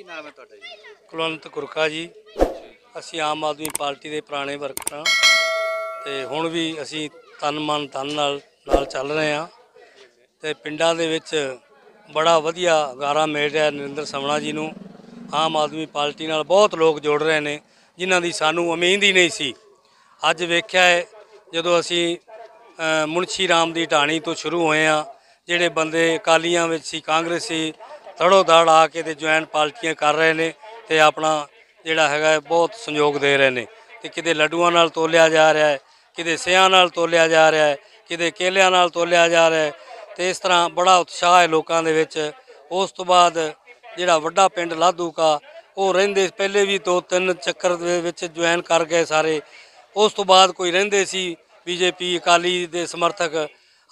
ਕੀ ਨਾਮ ਹੈ ਤੁਹਾਡਾ ਜੀ ਕੁਲਵੰਤ ਕੁਰਕਾ ਜੀ ਅਸੀਂ ਆਮ ਆਦਮੀ ਪਾਰਟੀ ਦੇ ਪੁਰਾਣੇ ਵਰਕਰ ਹਾਂ ਤੇ ਹੁਣ ਵੀ ਅਸੀਂ ਤਨ ਮਨ ਧਨ ਨਾਲ ਨਾਲ ਚੱਲ ਰਹੇ ਹਾਂ ਤੇ ਪਿੰਡਾਂ ਦੇ ਵਿੱਚ ਬੜਾ ਵਧੀਆ ਗਾਰਾ ਮਿਲ ਰਿਹਾ ਨਰਿੰਦਰ ਸਮਣਾ ਜੀ ਨੂੰ ਆਮ ਆਦਮੀ ਪਾਰਟੀ ਨਾਲ ਬਹੁਤ ਲੋਕ ਜੁੜ ਰਹੇ ਨੇ ਜਿਨ੍ਹਾਂ ਦੀ ਸਾਨੂੰ ਉਮੀਦ ਹੀ ਨਹੀਂ ਸੀ ਅੱਜ ਵੇਖਿਆ ਹੈ ਜਦੋਂ ਅਸੀਂ ਮੁਨਸ਼ੀ ਰਾਮ ਦੀ ਢਾਣੀ ਤੋਂ ਸ਼ੁਰੂ ਹੋਏ ਆ ਜਿਹੜੇ ਬੰਦੇ ਅਕਾਲੀਆਂ ਵਿੱਚ ਸੀ ਕਾਂਗਰਸ ਸੀ ਧੜੋ ਧੜ ਆ ਕੇ ਤੇ ਜੁਆਇਨ ਪਾਲਟੀਆਂ ਕਰ ਰਹੇ ਨੇ ਤੇ ਆਪਣਾ ਜਿਹੜਾ ਹੈਗਾ ਬਹੁਤ ਸੰਯੋਗ ਦੇ ਰਹੇ ਨੇ ਤੇ ਕਿਤੇ ਲੱਡੂਆਂ ਨਾਲ ਤੋਲਿਆ ਜਾ ਰਿਹਾ ਹੈ ਕਿਤੇ ਸਿਆਂ ਨਾਲ ਤੋਲਿਆ ਜਾ ਰਿਹਾ ਹੈ ਕਿਤੇ ਕੇਲਿਆਂ ਨਾਲ ਤੋਲਿਆ ਜਾ ਰਿਹਾ ਹੈ ਤੇ ਇਸ ਤਰ੍ਹਾਂ ਬੜਾ ਉਤਸ਼ਾਹ ਹੈ ਲੋਕਾਂ ਦੇ ਵਿੱਚ ਉਸ ਤੋਂ ਬਾਅਦ ਜਿਹੜਾ ਵੱਡਾ ਪਿੰਡ ਲਾਧੂ ਕਾ ਉਹ ਰਹਿੰਦੇ ਪਹਿਲੇ ਵੀ ਦੋ ਤਿੰਨ ਚੱਕਰ ਦੇ ਵਿੱਚ ਜੁਆਇਨ ਕਰ ਗਏ ਸਾਰੇ ਉਸ ਤੋਂ ਬਾਅਦ ਕੋਈ ਰਹਿੰਦੇ ਸੀ ਬੀਜੇਪੀ ਅਕਾਲੀ ਦੇ ਸਮਰਥਕ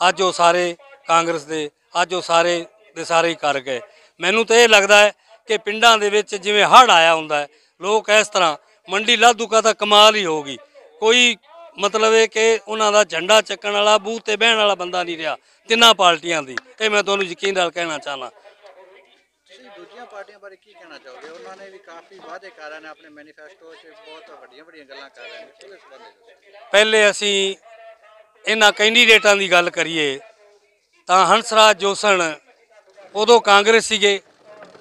ਅੱਜ ਉਹ ਸਾਰੇ ਕਾਂਗਰਸ ਦੇ ਅੱਜ ਉਹ ਸਾਰੇ ਦੇ ਸਾਰੇ ਹੀ ਕਰ ਗਏ ਮੈਨੂੰ ਤਾਂ ਇਹ ਲੱਗਦਾ ਹੈ ਕਿ ਪਿੰਡਾਂ ਦੇ ਵਿੱਚ ਜਿਵੇਂ ਹੜ ਆਇਆ ਹੁੰਦਾ ਹੈ ਲੋਕ ਇਸ ਤਰ੍ਹਾਂ ਮੰਡੀ ਕਾ ਤਾਂ ਕਮਾਲ ਹੀ ਹੋਗੀ ਕੋਈ ਮਤਲਬ ਇਹ ਕਿ ਉਹਨਾਂ ਦਾ ਝੰਡਾ ਚੱਕਣ ਵਾਲਾ ਬੂਹ ਤੇ ਬਹਿਣ ਵਾਲਾ ਬੰਦਾ ਨਹੀਂ ਰਿਹਾ ਤਿੰਨਾਂ ਪਾਰਟੀਆਂ ਦੀ ਇਹ ਮੈਂ ਤੁਹਾਨੂੰ ਯਕੀਨ ਨਾਲ ਕਹਿਣਾ ਚਾਹਨਾ ਪਾਰਟੀਆਂ ਬਾਰੇ ਕੀ ਕਹਿਣਾ ਚਾਹੋਗੇ ਉਹਨਾਂ ਨੇ ਵੀ ਕਾਫੀ ਵਾਅਦੇ ਆਪਣੇ ਮੈਨੀਫੈਸਟੋ 'ਚ ਬਹੁਤ ਵੱਡੀਆਂ ਵੱਡੀਆਂ ਗੱਲਾਂ ਕਰ ਰਹੇ ਪਹਿਲੇ ਅਸੀਂ ਇਹਨਾਂ ਕੈਂਡੀਡੇਟਾਂ ਦੀ ਗੱਲ ਕਰੀਏ ਤਾਂ ਹੰਸਰਾਜ ਜੋਸਣ ਉਦੋਂ ਕਾਂਗਰਸ ਸੀਗੇ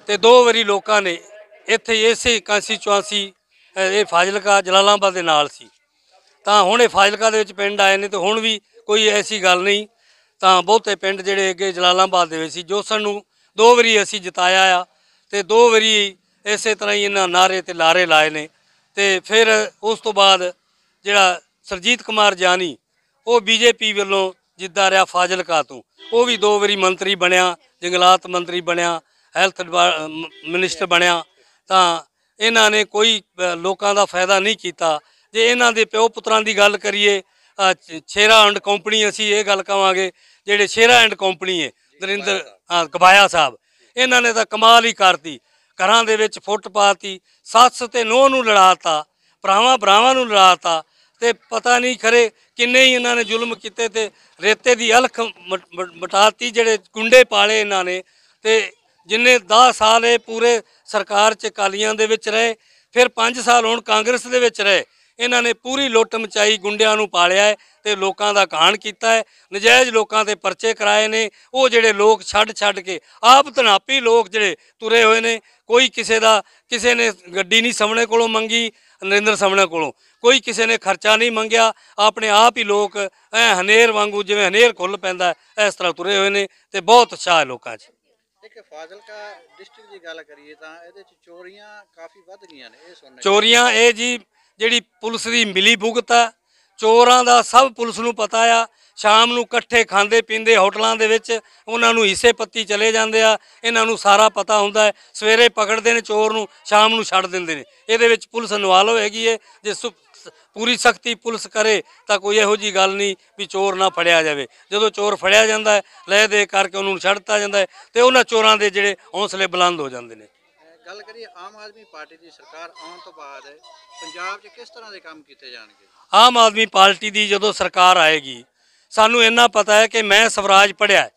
ਤੇ ਦੋ ਵਾਰੀ ਲੋਕਾਂ ਨੇ ਇੱਥੇ ਇਸੇ ਕਾਂਸਟੀਚੁਐਂਸੀ ਇਹ ਫਾਜ਼ਿਲਕਾ ਜਲਾਲਾਬਾਦ ਦੇ ਨਾਲ ਸੀ ਤਾਂ ਹੁਣ ਇਹ ਫਾਜ਼ਿਲਕਾ ਦੇ ਵਿੱਚ ਪਿੰਡ ਆਏ ਨੇ ਤੇ ਹੁਣ ਵੀ ਕੋਈ ਐਸੀ ਗੱਲ ਨਹੀਂ ਤਾਂ ਬਹੁਤੇ ਪਿੰਡ ਜਿਹੜੇ ਅੱਗੇ ਜਲਾਲਾਬਾਦ ਦੇ ਵਿੱਚ ਸੀ ਜੋ ਸਾਨੂੰ ਦੋ ਵਾਰੀ ਅਸੀਂ ਜਿਤਾਇਆ ਆ ਤੇ ਦੋ ਵਾਰੀ ਇਸੇ ਤਰ੍ਹਾਂ ਹੀ ਇਹਨਾਂ ਨਾਰੇ ਤੇ ਲਾਰੇ ਲਾਏ ਨੇ ਤੇ ਫਿਰ ਉਸ ਤੋਂ ਬਾਅਦ ਜਿਹੜਾ ਸਰਜੀਤ ਕੁਮਾਰ ਜਾਨੀ ਉਹ ਬੀਜੇਪੀ ਵੱਲੋਂ ਜਿੱਦਾਂ ਰਿਹਾ ਕਾ ਤੂੰ ਉਹ ਵੀ ਦੋ ਵਾਰੀ ਮੰਤਰੀ ਬਣਿਆ ਜੰਗਲਾਤ ਮੰਤਰੀ ਬਣਿਆ ਹੈਲਥ ਮਿਨਿਸਟਰ ਬਣਿਆ ਤਾਂ ਇਹਨਾਂ ਨੇ ਕੋਈ ਲੋਕਾਂ ਦਾ ਫਾਇਦਾ ਨਹੀਂ ਕੀਤਾ ਜੇ ਇਹਨਾਂ ਦੇ ਪਿਓ ਪੁੱਤਰਾਂ ਦੀ ਗੱਲ ਕਰੀਏ ਸ਼ੇਰਾ ਐਂਡ ਕੰਪਨੀ ਅਸੀਂ ਇਹ ਗੱਲ ਕਵਾਂਗੇ ਜਿਹੜੇ ਸ਼ੇਰਾ ਐਂਡ ਕੰਪਨੀ ਹੈ ਦਰਿੰਦਰ ਕਬਾਇਆ ਸਾਹਿਬ ਇਹਨਾਂ ਨੇ ਤਾਂ ਕਮਾਲ ਹੀ ਕਰਤੀ ਘਰਾਂ ਦੇ ਵਿੱਚ ਫੁੱਟ ਪਾਤੀ ਸੱਸ ਤੇ ਨੋਹ ਨੂੰ ਲੜਾਤਾ ਭਰਾਵਾਂ ਭਰਾਵਾਂ ਨੂੰ ਲੜਾਤਾ ਤੇ ਪਤਾ ਨਹੀਂ ਖਰੇ ਕਿੰਨੇ ਹੀ ਇਹਨਾਂ ਨੇ ਜ਼ੁਲਮ ਕੀਤੇ ਤੇ ਰੇਤੇ ਦੀ ਅਲਖ ਮਟਾਤੀ ਜਿਹੜੇ ਗੁੰਡੇ ਪਾਲੇ ਇਹਨਾਂ ਨੇ ਤੇ ਜਿੰਨੇ 10 ਸਾਲ ਇਹ ਪੂਰੇ ਸਰਕਾਰ ਚ ਕਾਲੀਆਂ ਦੇ ਵਿੱਚ ਰਹੇ ਫਿਰ 5 ਸਾਲ ਹੁਣ ਕਾਂਗਰਸ ਦੇ ਵਿੱਚ ਰਹੇ ਇਹਨਾਂ ਨੇ ਪੂਰੀ ਲੁੱਟ ਮਚਾਈ ਗੁੰਡਿਆਂ ਨੂੰ ਪਾਲਿਆ ਤੇ ਲੋਕਾਂ ਦਾ ਕਾਹਨ ਕੀਤਾ ਹੈ ਨਜਾਇਜ਼ ਲੋਕਾਂ ਤੇ ਪਰਚੇ ਕਰਾਏ ਨੇ ਉਹ ਜਿਹੜੇ ਲੋਕ ਛੱਡ ਛੱਡ ਕੇ ਆਪ ਤਨਾਪੀ ਲੋਕ ਜਿਹੜੇ ਤੁਰੇ ਹੋਏ ਨੇ ਕੋਈ ਕਿਸੇ ਦਾ ਕਿਸੇ ਨੇ ਗੱਡੀ ਨਹੀਂ ਸਾਹਮਣੇ ਕੋਲੋਂ ਮੰਗੀ ਨਰਿੰਦਰ ਸਾਹਮਣੇ ਕੋਲੋਂ ਕੋਈ ਕਿਸੇ ਨੇ ਖਰਚਾ ਨਹੀਂ ਮੰਗਿਆ ਆਪਣੇ ਆਪ ਹੀ ਲੋਕ ਐ ਹਨੇਰ ਵਾਂਗੂ ਜਿਵੇਂ ਹਨੇਰ ਖੁੱਲ ਪੈਂਦਾ ਇਸ ਤਰ੍ਹਾਂ ਤੁਰੇ ਹੋਏ ਨੇ ਤੇ ਬਹੁਤ ਹੈ ਲੋਕਾਂ 'ਚ ਦੇਖੇ ਫਾਜ਼ਿਲਕਾ ਡਿਸਟ੍ਰਿਕਟ ਦੀ ਗੱਲ ਕਰੀਏ ਤਾਂ ਇਹਦੇ 'ਚ ਚੋਰੀਆਂ ਕਾਫੀ ਵੱਧ ਗਈਆਂ ਨੇ ਇਹ ਸੁਣਨੇ ਚੋਰੀਆਂ ਇਹ ਜੀ ਜਿਹੜੀ ਪੁਲਿਸ ਦੀ ਮਿਲੀ ਭੁਗਤ ਆ ਚੋਰਾਂ ਦਾ ਸਭ ਪੁਲਿਸ ਨੂੰ ਪਤਾ ਆ ਸ਼ਾਮ ਨੂੰ ਇਕੱਠੇ ਖਾਂਦੇ ਪੀਂਦੇ ਹੋਟਲਾਂ ਦੇ ਵਿੱਚ ਉਹਨਾਂ ਨੂੰ ਹਿੱਸੇ ਪੱਤੀ ਚਲੇ ਜਾਂਦੇ ਆ ਇਹਨਾਂ ਨੂੰ ਸਾਰਾ ਪਤਾ ਹੁੰਦਾ ਹੈ ਸਵੇਰੇ ਪਕੜਦੇ ਨੇ ਚੋਰ ਨੂੰ ਸ਼ਾਮ ਨੂੰ ਛੱਡ ਦਿੰਦੇ ਨੇ ਇਹਦੇ ਵਿੱਚ ਪੁਲਿਸ ਇਨਵਾਲਵ ਹੈਗੀ ਏ ਜੇ ਪੂਰੀ ਸਖਤੀ ਪੁਲਿਸ ਕਰੇ ਤਾਂ ਕੋਈ ਇਹੋ ਜੀ ਗੱਲ ਨਹੀਂ ਵੀ ਚੋਰ ਨਾ ਫੜਿਆ ਜਾਵੇ ਜਦੋਂ ਚੋਰ ਫੜਿਆ ਜਾਂਦਾ ਹੈ ਲੈ ਦੇ ਕਰਕੇ ਉਹਨੂੰ ਛੱਡ ਦਿੱਤਾ ਜਾਂਦਾ ਹੈ ਤੇ ਉਹਨਾਂ ਚੋਰਾਂ ਦੇ ਜਿਹੜੇ ਹੌਸਲੇ ਬੁਲੰਦ ਹੋ ਜਾਂਦੇ ਨੇ ਗੱਲ ਕਰੀਏ ਆਮ ਆਦਮੀ ਪਾਰਟੀ ਦੀ ਸਰਕਾਰ ਆਉਣ ਤੋਂ ਬਾਅਦ ਪੰਜਾਬ 'ਚ ਕਿਸ ਤਰ੍ਹਾਂ ਦੇ ਕੰਮ ਕੀਤੇ ਜਾਣਗੇ ਆਮ ਆਦਮੀ ਪਾਰਟੀ ਦੀ ਜਦੋਂ ਸਰਕਾਰ ਆਏਗੀ ਸਾਨੂੰ ਇੰਨਾ ਪਤਾ ਹੈ ਕਿ ਮੈਂ ਸਵਰਾਜ ਪੜਿਆ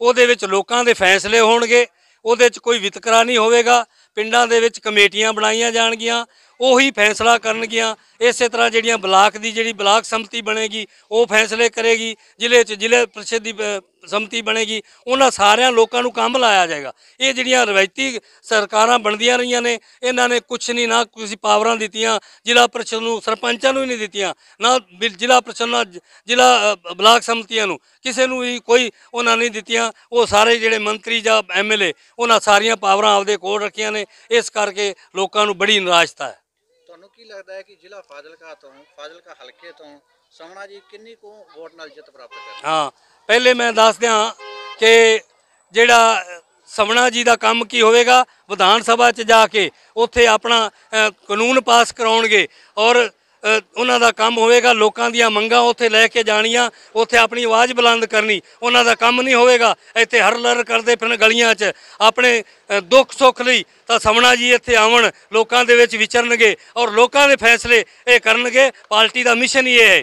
ਉਹਦੇ ਵਿੱਚ ਲੋਕਾਂ ਦੇ ਫੈਸਲੇ ਹੋਣਗੇ ਉਹਦੇ ਵਿੱਚ ਕੋਈ ਵਿਤਕਰਾ ਨਹੀਂ ਹੋਵੇਗਾ ਪਿੰਡਾਂ ਦੇ ਵਿੱਚ ਕਮੇਟੀਆਂ ਬਣਾਈਆਂ ਜਾਣਗੀਆਂ ਉਹੀ ਫੈਸਲਾ ਕਰਨਗੀਆਂ ਇਸੇ ਤਰ੍ਹਾਂ ਜਿਹੜੀਆਂ ਬਲਾਕ ਦੀ ਜਿਹੜੀ ਬਲਾਕ ਸੰਮਤੀ ਬਣੇਗੀ ਉਹ ਫੈਸਲੇ ਕਰੇਗੀ ਜ਼ਿਲ੍ਹੇ 'ਚ ਜ਼ਿਲ੍ਹੇ ਪ੍ਰੀਸ਼ਦ ਦੀ ਸੰਮਤੀ ਬਣੇਗੀ ਉਹਨਾਂ ਸਾਰਿਆਂ ਲੋਕਾਂ ਨੂੰ ਕੰਮ ਲਾਇਆ ਜਾਏਗਾ ਇਹ ਜਿਹੜੀਆਂ ਰਵਾਇਤੀ ਸਰਕਾਰਾਂ ਬਣਦੀਆਂ ਰਹੀਆਂ ਨੇ ਇਹਨਾਂ ਨੇ ਕੁਝ ਨਹੀਂ ਨਾ ਕੋਈ ਪਾਵਰਾਂ ਦਿੱਤੀਆਂ ਜ਼ਿਲ੍ਹਾ ਪ੍ਰੀਸ਼ਦ ਨੂੰ ਸਰਪੰਚਾਂ ਨੂੰ ਹੀ ਨਹੀਂ ਦਿੱਤੀਆਂ ਨਾ ਜ਼ਿਲ੍ਹਾ ਪ੍ਰੀਸ਼ਦ ਨਾਲ ਜ਼ਿਲ੍ਹਾ ਬਲਾਕ ਸੰਮਤੀਆਂ ਨੂੰ ਕਿਸੇ ਨੂੰ ਵੀ ਕੋਈ ਉਹਨਾਂ ਨੇ ਦਿੱਤੀਆਂ ਉਹ ਸਾਰੇ ਜਿਹੜੇ ਮੰਤਰੀ ਜਾਂ ਐਮਐਲਏ ਉਹਨਾਂ ਸਾਰੀਆਂ ਪਾਵਰਾਂ ਆਪਦੇ ਕੋਲ ਰੱਖੀਆਂ ਨੇ ਇਸ ਕਰਕੇ ਲੋਕਾਂ ਨੂੰ ਬੜੀ ਨਿਰਾਸ਼ਤਾ ਹੈ ਕੀ ਲੱਗਦਾ ਹੈ ਕਿ ਜ਼ਿਲ੍ਹਾ ਫਾਜ਼ਿਲਕਾ ਤੋਂ ਫਾਜ਼ਿਲਕਾ ਹਲਕੇ ਤੋਂ ਸਮਣਾ ਜੀ ਕਿੰਨੀ ਕੋ ਵੋਟ ਨਾਲ ਜਿੱਤ ਪ੍ਰਾਪਤ ਕਰ ਹਾਂ ਪਹਿਲੇ ਮੈਂ ਦੱਸ ਦਿਆਂ ਕਿ ਜਿਹੜਾ ਸਮਣਾ ਜੀ ਦਾ ਕੰਮ ਕੀ ਹੋਵੇਗਾ ਵਿਧਾਨ ਸਭਾ 'ਚ ਜਾ ਕੇ ਉੱਥੇ ਆਪਣਾ ਕਾਨੂੰਨ ਪਾਸ ਕਰਾਉਣਗੇ ਔਰ ਉਹਨਾਂ ਦਾ ਕੰਮ ਹੋਵੇਗਾ ਲੋਕਾਂ ਦੀਆਂ ਮੰਗਾਂ ਉੱਥੇ ਲੈ ਕੇ ਜਾਣੀਆਂ ਉੱਥੇ ਆਪਣੀ ਆਵਾਜ਼ ਬੁਲੰਦ ਕਰਨੀ ਉਹਨਾਂ ਦਾ ਕੰਮ ਨਹੀਂ ਹੋਵੇਗਾ ਇੱਥੇ ਹਰ ਲਰ ਕਰਦੇ ਫਿਰਨ ਗਲੀਆਂ 'ਚ ਆਪਣੇ ਦੁੱਖ ਸੁੱਖ ਲਈ ਤਾਂ ਸਮਣਾ ਜੀ ਇੱਥੇ ਆਵਣ ਲੋਕਾਂ ਦੇ ਵਿੱਚ ਵਿਚਰਨਗੇ ਔਰ ਲੋਕਾਂ ਦੇ ਫੈਸਲੇ ਇਹ ਕਰਨਗੇ ਪਾਰਟੀ ਦਾ ਮਿਸ਼ਨ ਹੀ ਇਹ ਹੈ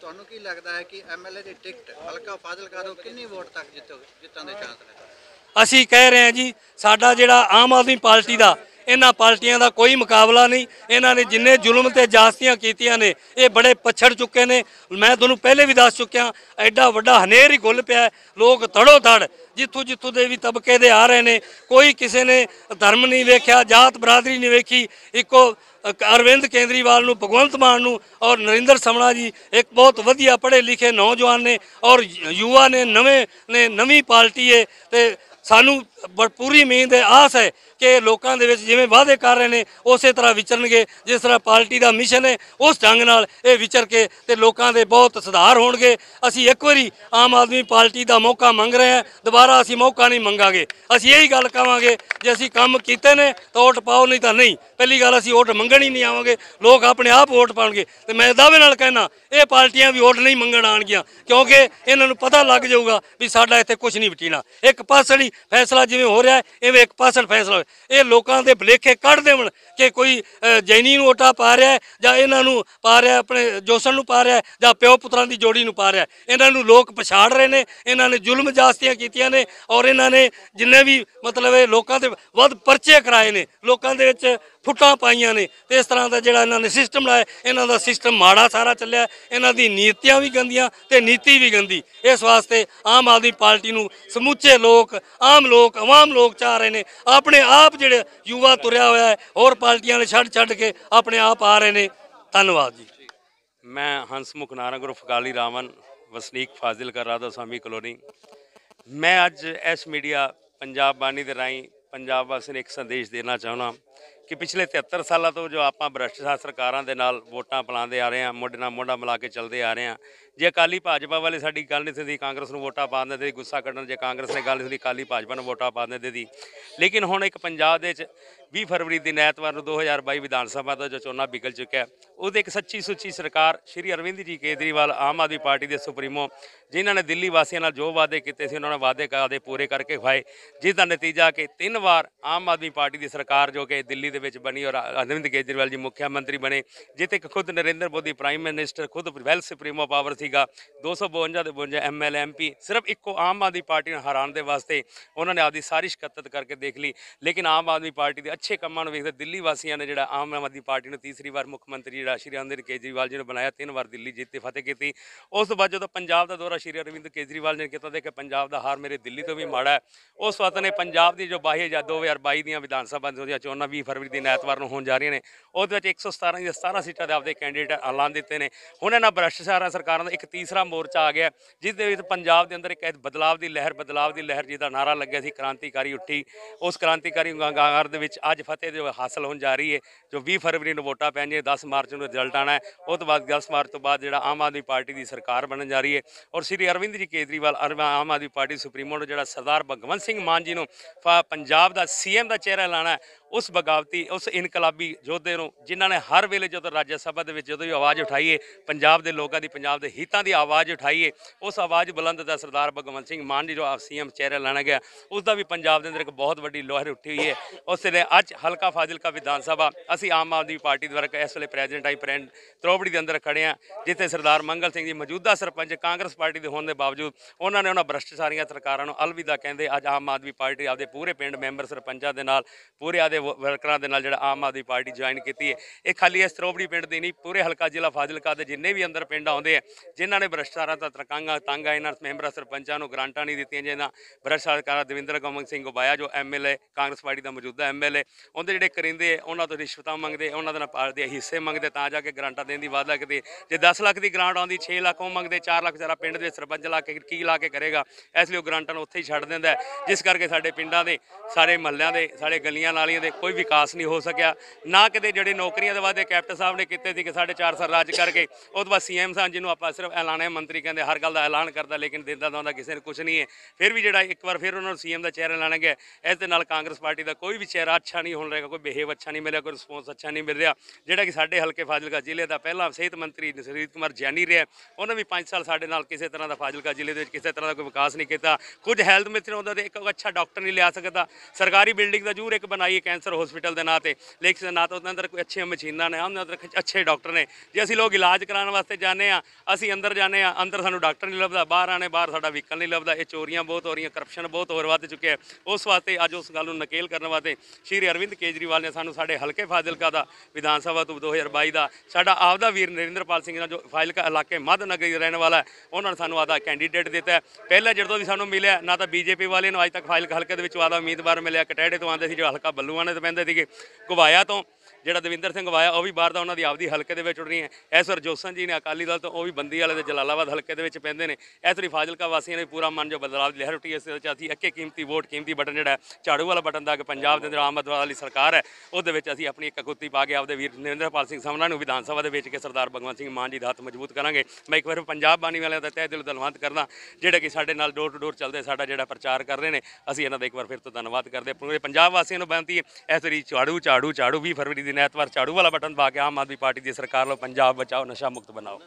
ਤੁਹਾਨੂੰ ਕੀ ਲੱਗਦਾ ਹੈ ਕਿ ਐਮਐਲਏ ਦੀ ਟਿਕਟ ਹਲਕਾ ਫਾਜ਼ਿਲਕਾ ਤੋਂ ਕਿੰਨੀ ਵੋਟ ਤੱਕ ਜਿੱਤੋਗੇ ਜਿੱਤਾਂ ਦੇ ਚਾਂਸ ਨੇ ਅਸੀਂ ਕਹਿ ਰਹੇ ਹਾਂ ਜੀ ਸਾਡਾ ਜਿਹੜਾ ਆਮ ਆਦਮੀ ਪਾਰਟੀ ਦਾ ਇਹਨਾਂ ਪਾਰਟੀਆਂ ਦਾ ਕੋਈ ਮੁਕਾਬਲਾ ਨਹੀਂ ਇਹਨਾਂ ਨੇ ਜਿੰਨੇ ਜ਼ੁਲਮ ਤੇ ਜਾਸਤੀਆਂ ਕੀਤੀਆਂ ਨੇ ਇਹ ਬੜੇ ਪਛੜ ਚੁੱਕੇ ਨੇ ਮੈਂ ਤੁਹਾਨੂੰ ਪਹਿਲੇ ਵੀ ਦੱਸ ਚੁੱਕਿਆ ਐਡਾ ਵੱਡਾ ਹਨੇਰ ਹੀ ਗੁੱਲ ਪਿਆ ਲੋਕ ਧੜੋ ਧੜ ਜਿੱਥੋਂ ਜਿੱਥੋਂ ਦੇ ਵੀ ਤਬਕੇ ਦੇ ਆ ਰਹੇ ਨੇ ਕੋਈ ਕਿਸੇ ਨੇ ਧਰਮ ਨਹੀਂ ਵੇਖਿਆ ਜਾਤ ਬਰਾਦਰੀ ਨਹੀਂ ਵੇਖੀ ਇੱਕੋ ਅਰਵਿੰਦ ਕੇਂਦਰੀਵਾਲ ਨੂੰ ਭਗਵੰਤ ਮਾਨ ਨੂੰ ਔਰ ਨਰਿੰਦਰ ਸਮਣਾ ਜੀ ਇੱਕ ਬਹੁਤ ਵਧੀਆ ਪੜ੍ਹੇ ਲਿਖੇ ਨੌਜਵਾਨ ਨੇ ਔਰ ਯੂਵਾ ਨੇ ਨਵੇਂ ਨੇ ਨਵੀਂ ਪਾਰਟੀ ਏ ਤੇ ਸਾਨੂੰ ਪੂਰੀ ਉਮੀਦ ਹੈ ਆਸ ਹੈ ਕਿ ਲੋਕਾਂ ਦੇ ਵਿੱਚ ਜਿਵੇਂ ਵਾਅਦੇ ਕਰ ਰਹੇ ਨੇ ਉਸੇ ਤਰ੍ਹਾਂ ਵਿਚਰਨਗੇ ਜਿਸ ਤਰ੍ਹਾਂ ਪਾਰਟੀ ਦਾ ਮਿਸ਼ਨ ਹੈ ਉਸ ਢੰਗ ਨਾਲ ਇਹ ਵਿਚਰ ਕੇ ਤੇ ਲੋਕਾਂ ਦੇ ਬਹੁਤ ਸੁਧਾਰ ਹੋਣਗੇ ਅਸੀਂ ਇੱਕ ਵਾਰੀ ਆਮ ਆਦਮੀ ਪਾਰਟੀ ਦਾ ਮੌਕਾ ਮੰਗ ਰਹੇ ਹਾਂ ਦੁਬਾਰਾ ਅਸੀਂ ਮੌਕਾ ਨਹੀਂ ਮੰਗਾਂਗੇ ਅਸੀਂ ਇਹੀ ਗੱਲ ਕਵਾਂਗੇ ਜੇ ਅਸੀਂ ਕੰਮ ਕੀਤੇ ਨੇ ਤਾਂ ਵੋਟ ਪਾਓ ਨਹੀਂ ਤਾਂ ਨਹੀਂ ਪਹਿਲੀ ਗੱਲ ਅਸੀਂ ਵੋਟ ਮੰਗਣ ਹੀ ਨਹੀਂ ਆਵਾਂਗੇ ਲੋਕ ਆਪਣੇ ਆਪ ਵੋਟ ਪਾਉਣਗੇ ਤੇ ਮੈਂ ਦਾਅਵੇ ਨਾਲ ਕਹਿਣਾ ਇਹ ਪਾਰਟੀਆਂ ਵੀ ਵੋਟ ਨਹੀਂ ਮੰਗਣ ਆਣਗੀਆਂ ਕਿਉਂਕਿ ਇਹਨਾਂ ਨੂੰ ਪਤਾ ਲੱਗ ਜਾਊਗਾ ਵੀ ਸਾਡਾ ਇੱਥੇ ਕੁਝ ਨਹੀਂ ਬਟੀਣਾ ਇੱਕ ਪਾਸੜੀ ਫੈਸਲਾ ਜਿਵੇਂ ਹੋ ਰਿਹਾ ਇਹ ਇੱਕ ਪਾਸਲ ਫੈਸਲਾ ਹੋਵੇ ਇਹ ਲੋਕਾਂ ਦੇ ਬਲੇਖੇ ਕੱਢ ਦੇਵਣ ਕਿ ਕੋਈ ਜੈਨੀ ਨੂੰ ਓਟਾ ਪਾ ਰਿਹਾ ਜਾਂ ਇਹਨਾਂ ਨੂੰ ਪਾ ਰਿਹਾ ਆਪਣੇ ਜੋਸਨ ਨੂੰ ਪਾ ਰਿਹਾ ਜਾਂ ਪਿਓ ਪੁੱਤਰਾਂ ਦੀ ਜੋੜੀ ਨੂੰ ਪਾ ਰਿਹਾ ਇਹਨਾਂ ਨੂੰ ਲੋਕ ਪਛਾੜ ਰਹੇ ਨੇ ਇਹਨਾਂ ਨੇ ਜ਼ੁਲਮ ਜਾਸਤੀਆਂ ਕੀਤੀਆਂ ਨੇ ਔਰ ਇਹਨਾਂ ਨੇ ਜਿੰਨੇ ਵੀ ਮਤਲਬ ਇਹ ਲੋਕਾਂ ਦੇ ਵੱਧ ਪਰਚੇ ਕਰਾਏ ਨੇ ਲੋਕਾਂ ਦੇ ਵਿੱਚ ਫੁੱਟਾਂ ਪਾਈਆਂ ਨੇ ਤੇ ਇਸ ਤਰ੍ਹਾਂ ਦਾ ਜਿਹੜਾ ਇਹਨਾਂ ਨੇ ਸਿਸਟਮ ਲਾਇਆ ਇਹਨਾਂ ਦਾ ਸਿਸਟਮ ਮਾੜਾ ਸਾਰਾ ਚੱਲਿਆ ਇਹਨਾਂ ਦੀ ਨੀਤੀਆਂ ਵੀ ਗੰਦੀਆਂ ਤੇ ਨੀਤੀ ਵੀ ਗੰਦੀ ਇਸ ਵਾਸਤੇ ਆਮ ਆਦਮੀ ਪਾਰਟੀ ਨੂੰ ਸਮੁੱਚੇ ਲੋਕ ਆਮ ਲੋਕ ਆਵਾਮ ਲੋਕ ਚਾਹ ਰਹੇ ਨੇ ਆਪਣੇ ਆਪ ਜਿਹੜੇ ਯੁਵਾ ਤੁਰਿਆ ਹੋਇਆ ਹੈ ਹੋਰ ਪਾਰਟੀਆਂ ਨੇ ਛੱਡ ਛੱਡ ਕੇ ਆਪਣੇ ਆਪ ਆ ਰਹੇ ਨੇ ਧੰਨਵਾਦ ਜੀ ਮੈਂ ਹੰਸਮੁਖ ਨਾਰਾਗੁਰੂ ਫਕਾਲੀ ਰਾਵਨ ਵਸਨੀਕ ਫਾਜ਼ਿਲ ਕਰ ਰਾਦਾ ਸਾਮੀ ਕਲੋਨੀ ਮੈਂ ਅੱਜ ਐਸ ਮੀਡੀਆ ਪੰਜਾਬ ਬਾਣੀ ਦੇ ਰਾਈ ਪੰਜਾਬ ਵਾਸੀਆਂ ਨੂੰ ਇੱਕ ਸੰਦੇਸ਼ ਦੇਣਾ ਚਾਹੁੰਦਾ ਕਿ ਪਿਛਲੇ 73 ਸਾਲਾਂ ਤੋਂ ਜੋ ਆਪਾਂ ਭ੍ਰਿਸ਼ਟਾਚਾਰ ਸਰਕਾਰਾਂ ਦੇ ਨਾਲ ਵੋਟਾਂ ਪਲਾਉਂਦੇ ਆ ਰਹੇ ਹਾਂ ਮੋਢੇ ਨਾਲ ਮੋਢਾ ਮਿਲਾ ਕੇ ਚੱਲਦੇ ਆ ਰਹੇ ਹਾਂ ਜੇ ਅਕਾਲੀ ਭਾਜਪਾ ਵਾਲੇ ਸਾਡੀ ਗੱਲ ਨਹੀਂ ਸੀ ਕਾਂਗਰਸ ਨੂੰ ਵੋਟਾਂ ਪਾਉਣ ਦੇ ਦੀ ਗੁੱਸਾ ਕੱਢਣ ਜੇ ਕਾਂਗਰਸ ਨੇ ਗੱਲ ਨਹੀਂ ਸੀ ਅਕਾਲੀ ਭਾਜਪਾ ਨੂੰ ਵੋਟਾਂ ਪਾਉਣ ਦੇ ਦੀ ਲੇਕਿਨ ਹੁਣ ਇੱਕ ਪੰਜਾਬ ਦੇ ਵਿੱਚ 20 ਫਰਵਰੀ ਦਿਨ ਐਤਵਾਰ ਨੂੰ 2022 ਵਿਧਾਨ ਸਭਾ ਦਾ ਜੋ ਚੋਣਾਂ ਵਿਕਲ ਚੁੱਕਿਆ ਉਹਦੇ ਇੱਕ ਸੱਚੀ ਸੁੱਚੀ ਸਰਕਾਰ ਸ਼੍ਰੀ ਅਰਵਿੰਦ ਜੀ ਕੇਜਰੀਵਾਲ ਆਮ ਆਦਮੀ ਪਾਰਟੀ ਦੇ ਸੁਪਰੀਮੋ ਜਿਨ੍ਹਾਂ ਨੇ ਦਿੱਲੀ ਵਾਸੀਆਂ ਨਾਲ ਜੋ ਵਾਅਦੇ ਕੀਤੇ ਸੀ ਉਹਨਾਂ ਨੇ ਵਾਅਦੇ ਕਾਦੇ ਪੂਰੇ ਕਰਕੇ ਖਾਏ ਜਿਸ ਦਾ ਨਤੀਜਾ ਕਿ ਤਿੰਨ ਵਾਰ ਆਮ ਆਦਮੀ ਪਾਰਟੀ ਦੀ ਸਰਕਾਰ ਜੋ ਕਿ ਦਿੱਲੀ ਦੇ ਵਿੱਚ ਬਣੀ ਔਰ ਅਰਵਿੰਦ ਕੇਜਰੀਵਾਲ ਜੀ ਮੁੱਖ ਮੰਤਰੀ ਬਣੇ ਜਿੱਥੇ ਖੁਦ ਨਰਿੰਦਰ ਮੋਦੀ ਪ੍ਰਾਈਮ ਮਿਨਿਸਟਰ ਖੁਦ ਵੈਲ ਸੁਪਰੀਮੋ ਪਾਵਰ ਸੀਗਾ 252 ਦੇ 52 ਐਮਐਲ ਐਮਪੀ ਸਿਰਫ ਇੱਕੋ ਆਮ ਆਦਮੀ ਪਾਰਟੀ ਨੂੰ ਹਰਾਉਣ ਦੇ ਵਾਸਤੇ ਉਹਨਾਂ ਨੇ ਆਪਦੀ ਸਾਰੀ ਸ਼ਕਤਤ ਕਰਕੇ ਦੇਖ ਲਈ ਲੇਕਿਨ ਆਮ ਆਦਮੀ ਪਾਰਟੀ ਦੇ ਅੱਛੇ ਕੰਮਾਂ ਨੂੰ ਵੇਖਦੇ ਦਿੱਲੀ ਵਾਸੀਆਂ ਨੇ ਜਿਹੜਾ ਆਮ ਆਦਮੀ ਪਾਰਟੀ ਨੂੰ ਤੀਸਰੀ ਵਾਰ ਮੁੱਖ ਮੰਤਰੀ ਜਿਹੜਾ ਸ਼੍ਰੀ ਅਰਵਿੰਦ ਕੇਜਰੀਵਾਲ ਜੀ ਨੇ ਬਣਾਇਆ ਤਿੰਨ ਵਾਰ ਦਿੱਲੀ ਜਿੱਤੇ ਫਤਿਹ ਕੀਤੀ ਉਸ ਤੋਂ ਬਾਅਦ ਜਦੋਂ ਪੰਜਾਬ ਦਾ ਦੌਰਾ ਸ਼੍ਰੀ ਅਰਵਿੰਦ ਕੇਜਰੀਵਾਲ ਨੇ ਕੀਤਾ ਦੇਖ ਪੰਜਾਬ ਦਾ ਹਾਰ ਮੇਰੇ ਦਿੱਲੀ ਤੋਂ ਵੀ ਮਾੜਾ ਹੈ ਉਸ ਵਕਤ ਨੇ ਪੰਜਾਬ ਦੀ ਜੋ ਬਾਹੀ ਜਦ 2022 ਦੀਆਂ ਵਿਧਾਨ ਸਭਾ ਦੀਆਂ ਚੋਣਾਂ 20 ਫਰਵਰੀ ਦੀ ਐਤਵਾਰ ਨੂੰ ਹੋਣ ਜਾ ਰਹੀਆਂ ਨੇ ਉਹਦੇ ਵਿੱਚ 117 ਦੀਆਂ 17 ਸੀਟਾਂ ਦੇ ਆਪਦੇ ਕੈਂਡੀਡੇਟ ਐਲਾਨ ਦਿੱਤੇ ਨੇ ਹੁਣ ਇਹਨਾਂ ਭ੍ਰਿਸ਼ਟਾਚਾਰਾਂ ਸਰਕਾਰਾਂ ਦਾ ਇੱਕ ਤੀਸਰਾ ਮੋਰਚਾ ਆ ਗਿਆ ਜਿਸ ਦੇ ਵਿੱਚ ਪੰਜਾਬ ਦੇ ਅੰਦਰ ਇੱਕ ਬਦਲਾਵ ਦੀ ਲਹਿਰ ਬਦਲਾਅ ਦੀ ਲਹਿਰ ਜਿਹਦਾ ਨਾਰਾ ਲੱਗਿਆ ਸੀ ਕ੍ਰਾਂਤੀਕਾਰੀ ਉੱਠੀ ਉਸ ਕ੍ਰਾਂਤੀਕਾਰੀ ਗਾਂਗਾਰ ਦੇ ਵਿੱਚ ਅੱਜ ਫਤਿਹ ਜੋ ਹਾਸਲ ਹੋਣ ਜਾ ਰਹੀ ਹੈ ਜੋ 20 ਫਰਵਰੀ ਨੂੰ ਵੋਟਾਂ ਪੈਣਗੇ 10 ਮਾਰਚ ਨੂੰ ਰਿਜ਼ਲਟ ਆਣਾ ਹੈ ਉਹ ਤੋਂ ਬਾਅਦ 10 ਮਾਰਚ ਤੋਂ ਬਾਅਦ ਜਿਹੜਾ ਆਮ ਆਦਮੀ ਪਾਰਟੀ ਦੀ ਸਰਕਾਰ ਬਣਨ ਜਾ ਰਹੀ ਹੈ ਔਰ ਸ੍ਰੀ ਅਰਵਿੰਦ ਜੀ ਕੇਜਰੀਵਾਲ ਆਮ ਆਦਮੀ ਪਾਰਟੀ ਸੁਪਰੀਮੋ ਨੂੰ ਜਿਹੜਾ ਸਰਦਾਰ ਭਗਵੰਤ ਸਿੰਘ ਮਾਨ ਜੀ ਨੂੰ ਪੰਜਾਬ ਦਾ ਸੀਐਮ ਦਾ ਚਿਹਰਾ ਲਾਣਾ ਉਸ ਬਗਾਵਤੀ ਉਸ ਇਨਕਲਾਬੀ ਯੋਧੇ ਨੂੰ ਜਿਨ੍ਹਾਂ ਨੇ ਹਰ ਵੇਲੇ ਜਦੋਂ ਰਾਜ ਸਭਾ ਦੇ ਵਿੱਚ ਜਦੋਂ ਵੀ ਆਵਾਜ਼ ਉਠਾਈਏ ਪੰਜਾਬ ਦੇ ਲੋਕਾਂ ਦੀ ਪੰਜਾਬ ਦੇ ਹਿੱਤਾਂ ਦੀ ਆਵਾਜ਼ ਉਠਾਈਏ ਉਸ ਆਵਾਜ਼ ਬੁਲੰਦ ਦਾ ਸਰਦਾਰ ਭਗਵੰਤ ਸਿੰਘ ਮਾਨ ਜੀ ਜੋ ਆਪ ਸੀਐਮ ਚਿਹਰਾ ਲੈਣਾ ਗਿਆ ਉਸ ਦਾ ਵੀ ਪੰਜਾਬ ਦੇ ਅੰਦਰ ਇੱਕ ਬਹੁਤ ਵੱਡੀ ਲੋਹਰ ਉੱਠੀ ਹੋਈ ਹੈ ਉਸ ਨੇ ਅੱਜ ਹਲਕਾ ਫਾਜ਼ਿਲਕਾ ਵਿਧਾਨ ਸਭਾ ਅਸੀਂ ਆਮ ਆਦਮੀ ਪਾਰਟੀ ਦੁਆਰਾ ਇਸ ਵੇਲੇ ਪ੍ਰੈਜ਼ੀਡੈਂਟ ਆਈ ਪ੍ਰੈਂਡ ਤਰੋਬੜੀ ਦੇ ਅੰਦਰ ਖੜੇ ਆ ਜਿੱਥੇ ਸਰਦਾਰ ਮੰਗਲ ਸਿੰਘ ਜੀ ਮੌਜੂਦਾ ਸਰਪੰਚ ਕਾਂਗਰਸ ਪਾਰਟੀ ਦੇ ਹੋਣ ਦੇ ਬਾਵਜੂਦ ਉਹਨਾਂ ਨੇ ਉਹਨਾਂ ਭ੍ਰਸ਼ਟਾਚਾਰੀਆਂ ਸਰਕਾਰਾਂ ਨੂੰ ਅਲਵਿਦਾ ਕਹਿੰਦੇ ਅੱਜ ਆਮ ਆਦਮੀ ਪਾਰਟੀ ਆਪਦੇ ਪੂਰੇ ਪਿੰਡ ਮੈਂਬਰ ਸਰਪੰਚਾਂ ਦੇ ਨਾਲ ਪੂਰੇ ਆਦੇ ਵਰਕਰਾਂ ਦੇ ਨਾਲ ਜਿਹੜਾ ਆਮ ਆਦਮੀ ਪਾਰਟੀ ਜੁਆਇਨ ਕੀਤੀ ਹੈ ਇਹ ਖਾਲੀ ਇਸ ਤਰੋਬੜੀ ਪਿੰਡ ਦੀ ਨਹੀਂ ਪੂਰੇ ਹਲਕਾ ਜ਼ਿਲ੍ਹਾ ਫਾਜ਼ਿਲਕਾ ਦੇ ਜਿੰਨੇ ਵੀ ਅੰਦਰ ਪਿੰਡ ਆਉਂਦੇ ਆ ਜਿਨ੍ਹਾਂ ਨੇ ਭ੍ਰਿਸ਼ਟਾਚਾਰਾਂ ਦਾ ਤਰਕਾਂਗਾ ਆ ਇਹਨਾਂ ਮੈਂਬਰ ਸਰਪੰਚਾਂ ਨੂੰ ਗ੍ਰਾਂਟਾਂ ਨਹੀਂ ਦਿੱਤੀਆਂ ਜਿਹਨਾਂ ਦਾ ਦਵਿੰਦਰ ਗੋਮਨ ਸਿੰਘ ਉਬਾਇਆ ਜੋ ਐਮਐਲਏ ਕਾਂਗਰਸ ਪਾਰਟੀ ਦਾ ਮੌਜੂਦਾ ਐਮਐਲਏ ਉਹਦੇ ਜਿਹੜੇ ਕਰਿੰਦੇ ਉਹਨਾਂ ਤੋਂ ਰਿਸ਼ਵਤਾਂ ਮੰਗਦੇ ਉਹਨਾਂ ਦੇ ਨਾਲ ਪਾਰਟੀ ਦੇ ਹਿੱਸੇ ਮੰਗਦੇ ਤਾਂ ਜਾ ਕੇ ਗ੍ਰਾਂਟਾਂ ਦੇਣ ਦੀ ਵਾਅਦਾ ਕਰਦੇ ਜੇ 10 ਲੱਖ ਦੀ ਗ੍ਰਾਂਟ ਆਉਂਦੀ 6 ਲੱਖ ਉਹ ਮੰਗਦੇ 4 ਲੱਖ ਜਰਾ ਪਿੰਡ ਦੇ ਸਰਪੰਚ ਲਾ ਕੇ ਕੀ ਲਾ ਕੇ ਕਰੇਗਾ ਇਸ ਲਈ ਉਹ ਗਰਾਂਟਾਂ ਨੂੰ ਉੱਥੇ ਹੀ ਛੱਡ ਦਿੰਦਾ ਜਿਸ ਕਰਕੇ ਸਾਡੇ ਪਿੰਡਾਂ ਦੇ ਸਾਰੇ ਮਹੱਲਿਆਂ ਦੇ ਸਾਰੇ ਗਲੀਆਂ ਨਾਲੀਆਂ ਦੇ ਕੋਈ ਵਿਕਾਸ ਨਹੀਂ ਹੋ ਸਕਿਆ ਨਾ ਕਿਤੇ ਜਿਹੜੇ ਨੌਕਰੀਆਂ ਦੇ ਵਾਅਦੇ ਕੈਪਟਨ ਸਾਹਿਬ ਨੇ ਕੀਤੇ ਸੀ ਕਿ 4 ਸਾਲ ਰਾਜ ਕਰਕੇ ਉਹ ਤੋਂ ਬਾਅਦ ਸੀਐਮ ਸਾਹਿਬ ਜਿਹਨੂੰ ਆਪਾਂ ਸਿਰਫ ਐਲਾਨੇ ਮੰਤਰੀ ਕਹਿੰਦੇ ਹਰ ਗੱਲ ਦਾ ਐਲਾਨ ਕਰਦਾ ਲੇਕਿਨ ਦਿੰਦਾ ਦੋਂਦਾ ਕਿਸੇ ਨੂੰ ਕੁਝ ਨਹੀਂ ਹੈ ਫਿਰ ਵੀ ਜਿਹੜਾ ਇੱਕ ਵਾਰ ਫਿਰ ਉਹਨਾਂ ਨੂੰ ਸੀਐਮ ਦਾ ਚਿਹਰਾ ਲਾਣਾ ਗਿਆ ਇਸ ਦੇ ਨਾਲ ਕਾਂਗਰਸ ਪਾਰਟੀ ਦਾ ਕੋਈ ਵੀ ਚਿਹਰਾ ਅੱਛਾ ਨਹੀਂ ਹੋਣ ਰਿਹਾ ਕੋਈ ਬਿਹੇਵ ਅੱਛਾ ਨਹੀਂ ਮਿਲਿਆ ਕੋਈ ਰਿਸਪੌਂਸ ਅੱਛਾ ਨਹੀਂ ਮਿਲ ਰਿਹਾ ਜਿਹੜਾ ਕਿ ਸਾਡੇ ਹਲਕੇ ਫਾਜ਼ਿਲਕਾ ਜ਼ਿਲ੍ਹੇ ਦਾ ਪਹਿਲਾ ਸਿਹਤ ਮੰਤਰੀ ਨਸਰੀਤ ਕੁਮਾਰ ਜੈਨੀ ਰਿਹਾ ਉਹਨੇ ਵੀ 5 ਸਾਲ ਸਾਡੇ ਨਾਲ ਕਿਸੇ ਤਰ੍ਹਾਂ ਦਾ ਫਾਜ਼ਿਲਕਾ ਜ਼ਿਲ੍ਹੇ ਦੇ ਵਿੱਚ ਕਿਸੇ ਤਰ੍ਹਾਂ ਦਾ ਕੋਈ ਵਿਕਾਸ ਨਹੀਂ ਕੀਤਾ ਕੁਝ ਹੈਲਥ ਮਿਸਟਰ ਉਹਨਾਂ ਦੇ ਇੱਕ ਅੱਛਾ ਡਾਕਟਰ ਨਹੀਂ ਲਿਆ ਸਕਦਾ ਸਰਕਾਰੀ ਬਿਲਡਿੰਗ ਦਾ ਜੂਰ ਇੱਕ ਬਣਾਈ ਹੈ ਕੈਂਸਰ ਹਸਪੀਟਲ ਦੇ ਨਾਂ ਤੇ ਲੇਕਿਨ ਨਾਂ ਤਾਂ ਉਹਦੇ ਅੰਦਰ ਕੋਈ ਅੱਛੀਆਂ ਮਸ਼ੀਨਾਂ ਨੇ ਉਹਨਾਂ ਅੰਦਰ ਅੱਛੇ ਡਾਕਟਰ ਨੇ ਜੇ ਅਸੀਂ ਲੋਕ ਇਲਾਜ ਕਰਾਉਣ ਵਾਸਤੇ ਜਾਂਦੇ ਆ ਅਸੀਂ ਅੰਦਰ ਜਾਂਦੇ ਆ ਅੰਦਰ ਸਾਨੂੰ ਡਾਕਟਰ ਨਹੀਂ ਲੱਭਦਾ ਬਾਹਰ ਆਣੇ ਬਾਹਰ ਸਾਡਾ ਵਹੀਕਲ ਨਹੀਂ ਲੱਭਦਾ ਇਹ ਚੋਰੀਆਂ ਬਹੁਤ ਹੋ ਰਹੀਆਂ ਕਰਪਸ਼ਨ ਬਹੁਤ ਹੋਰ ਵੱਧ ਚੁੱਕਿਆ ਉਸ ਵਾਸਤੇ ਅੱਜ ਉਸ ਗੱਲ ਨੂੰ ਨਕੇਲ ਕਰਨ ਵਾਸਤੇ ਸ਼੍ਰੀ ਅਰਵਿੰਦ ਕੇਜਰੀਵਾਲ ਨੇ ਸਾਨੂੰ ਸਾਡੇ ਹਲਕੇ ਫਾਜ਼ਿਲਕਾ ਦਾ ਵਿਧਾਨ ਸਭਾ ਤੋਂ 2022 ਦਾ ਸਾਡਾ ਆਪਦਾ ਵੀਰ ਨਰਿੰਦਰਪਾਲ ਸਿੰਘ ਦਾ ਜੋ ਫਾਜ਼ਿਲਕਾ ਇਲਾਕੇ ਮੱਧ ਰਹਿਣ ਵਾਲਾ ਉਹਨਾਂ ਨੇ ਸਾਨੂੰ ਆਦਾ ਕੈਂਡੀਡੇਟ ਦਿੱਤਾ ਪਹਿਲਾਂ ਜਦੋਂ ਵੀ ਸਾਨੂੰ ਮਿਲਿਆ ਨਾ ਤਾਂ ਬੀਜੇਪੀ ਵਾਲੇ ਨੂੰ ਅੱਜ ਤੱਕ ਫਾਜ਼ਿਲਕਾ ਹਲਕੇ ਦੇ ਵਿੱਚ ਆਦਾ ਉਮੀਦਵਾਰ ਮਿਲਿਆ ਕਟਹਿੜੇ ਤੋਂ ਆਉਂਦੇ ਸੀ ਜੋ ਹਲਕਾ ਬੱਲੂਆਂ ਸਨਮਾਨਿਤ ਪੈਂਦੇ ਸੀਗੇ ਗਵਾਇਆ ਤੋਂ ਜਿਹੜਾ ਦਵਿੰਦਰ ਸਿੰਘ ਵਾਇਆ ਉਹ ਵੀ ਬਾਹਰ ਦਾ ਉਹਨਾਂ ਦੀ ਆਪਦੀ ਹਲਕੇ ਦੇ ਵਿੱਚ ਉੱਡਣੀ ਹੈ ਐਸਰ ਜੋਸਨ ਜੀ ਨੇ ਅਕਾਲੀ ਦਲ ਤੋਂ ਉਹ ਵੀ ਬੰਦੀ ਵਾਲੇ ਦੇ ਜਲਾਲਾਬਾਦ ਹਲਕੇ ਦੇ ਵਿੱਚ ਪੈਂਦੇ ਨੇ ਇਸ ਫਾਜ਼ਿਲਕਾ ਵਾਸੀਆਂ ਨੇ ਪੂਰਾ ਮਨ ਜੋ ਬਦਲਾਵ ਦੀ ਲਹਿਰ ਉੱਠੀ ਇਸ ਵਿੱਚ ਅਸੀਂ ਅੱਕੇ ਕੀਮਤੀ ਵੋਟ ਕੀਮਤੀ ਬਟਨ ਜਿਹੜਾ ਝਾੜੂ ਵਾਲਾ ਬਟਨ ਦਾ ਕਿ ਪੰਜਾਬ ਦੇ ਅੰਦਰ ਆਮ ਆਦਮੀ ਵਾਲੀ ਸਰਕਾਰ ਹੈ ਉਹਦੇ ਵਿੱਚ ਅਸੀਂ ਆਪਣੀ ਇੱਕ ਅਗੁੱਤੀ ਪਾ ਕੇ ਆਪਦੇ ਵੀਰ ਨਰਿੰਦਰਪਾਲ ਸਿੰਘ ਸਾਹਮਣਾ ਨੂੰ ਵਿਧਾਨ ਸਭਾ ਦੇ ਵਿੱਚ ਕੇ ਸਰਦਾਰ ਭਗਵੰਤ ਸਿੰਘ ਮਾਨ ਜੀ ਦਾ ਹੱਥ ਮਜ਼ਬੂਤ ਕਰਾਂਗੇ ਮੈਂ ਇੱਕ ਵਾਰ ਪੰਜਾਬ ਬਾਣੀ ਵਾਲਿਆਂ ਦਾ ਤਹਿ ਦਿਲ ਧੰਨਵਾਦ ਕਰਦਾ ਜਿਹੜੇ ਕਿ ਸਾਡੇ ਨਾਲ ਡੋਰ ਟੂ ਡੋਰ ਚੱਲਦੇ ਸਾਡਾ ਜਿਹੜਾ ਪ੍ਰਚਾਰ ਕਰ ਰਹੇ ਨੇ ਅਸੀਂ ਇਹਨਾਂ ਦਾ ਇੱਕ ਵਾਰ ਫਿਰ ਤੋਂ ਧੰਨਵਾਦ ਕਰਦੇ ਪੂਰੇ ਪੰਜਾਬ ਵਾਸੀਆਂ ਨੂੰ ਬੇਨਤੀ ਹੈ ਇਸ ਝਾੜੂ ਝਾੜੂ ਝਾੜੂ 20 ਫਰਵਰੀ ਫਰਵਰੀ ਦਿਨ ਐਤਵਾਰ ਝਾੜੂ ਵਾਲਾ ਬਟਨ ਪਾ ਕੇ ਆਮ ਆਦਮੀ ਪਾਰਟੀ ਦੀ ਸਰਕਾਰ ਲੋ ਪੰਜਾਬ ਬਚਾਓ ਨਸ਼ਾ ਮੁਕਤ ਬਣਾਓ